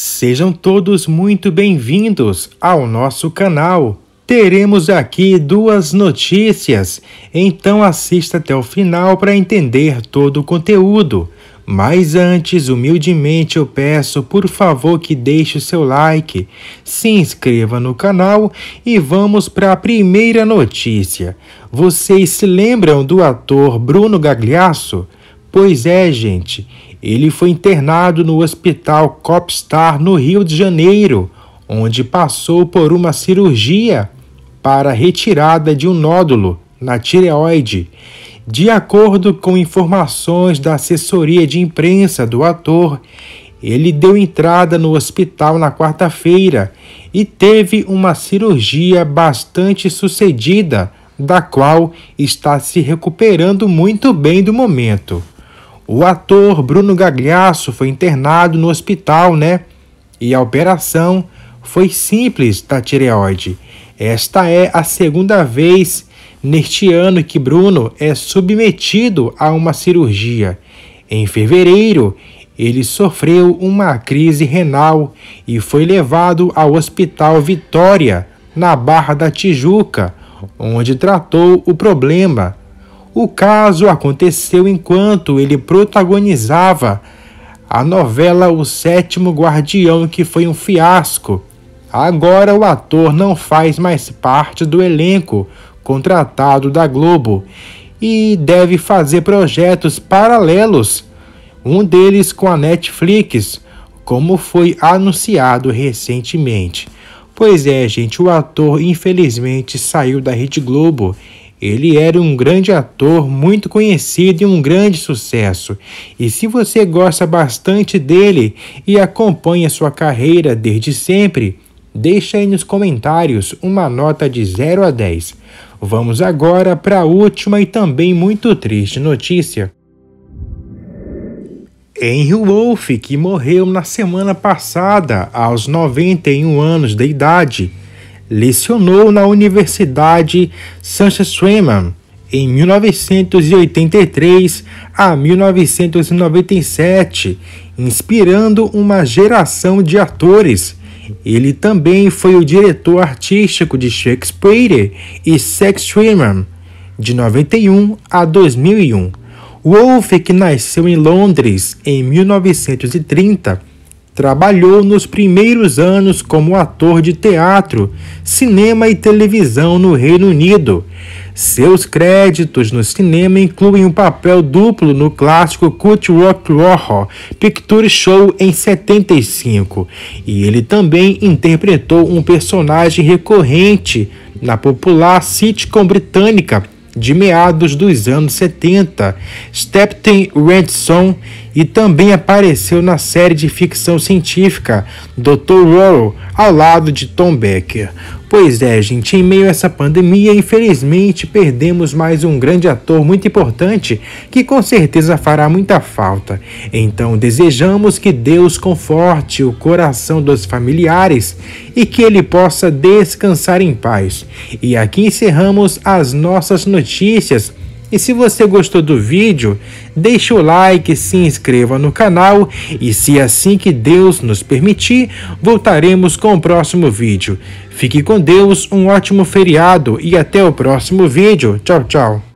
Sejam todos muito bem-vindos ao nosso canal. Teremos aqui duas notícias, então assista até o final para entender todo o conteúdo. Mas antes, humildemente eu peço por favor que deixe o seu like, se inscreva no canal e vamos para a primeira notícia. Vocês se lembram do ator Bruno Gagliasso? Pois é, gente, ele foi internado no Hospital Copstar, no Rio de Janeiro, onde passou por uma cirurgia para retirada de um nódulo na tireoide. De acordo com informações da assessoria de imprensa do ator, ele deu entrada no hospital na quarta-feira e teve uma cirurgia bastante sucedida, da qual está se recuperando muito bem do momento. O ator Bruno Gagliasso foi internado no hospital, né? E a operação foi simples da tá, tireoide. Esta é a segunda vez neste ano que Bruno é submetido a uma cirurgia. Em fevereiro, ele sofreu uma crise renal e foi levado ao Hospital Vitória, na Barra da Tijuca, onde tratou o problema o caso aconteceu enquanto ele protagonizava a novela O Sétimo Guardião, que foi um fiasco. Agora o ator não faz mais parte do elenco contratado da Globo e deve fazer projetos paralelos, um deles com a Netflix, como foi anunciado recentemente. Pois é, gente, o ator infelizmente saiu da Rede Globo ele era um grande ator, muito conhecido e um grande sucesso. E se você gosta bastante dele e acompanha sua carreira desde sempre, deixa aí nos comentários uma nota de 0 a 10. Vamos agora para a última e também muito triste notícia. Henry Wolfe, que morreu na semana passada, aos 91 anos de idade, lecionou na Universidade Sanchez Freeman em 1983 a 1997, inspirando uma geração de atores. Ele também foi o diretor artístico de Shakespeare e Sex Freeman, de 91 a 2001. Wolfe, que nasceu em Londres em 1930, Trabalhou nos primeiros anos como ator de teatro, cinema e televisão no Reino Unido. Seus créditos no cinema incluem um papel duplo no clássico Cult Rock Horror Picture Show em 75, e ele também interpretou um personagem recorrente na popular sitcom britânica de meados dos anos 70, Stepton Ransom, e também apareceu na série de ficção científica Dr. Rorô, ao lado de Tom Becker. Pois é, gente, em meio a essa pandemia, infelizmente perdemos mais um grande ator muito importante que com certeza fará muita falta. Então, desejamos que Deus conforte o coração dos familiares e que ele possa descansar em paz. E aqui encerramos as nossas notícias e se você gostou do vídeo, deixe o like, se inscreva no canal e se assim que Deus nos permitir, voltaremos com o próximo vídeo. Fique com Deus, um ótimo feriado e até o próximo vídeo. Tchau, tchau.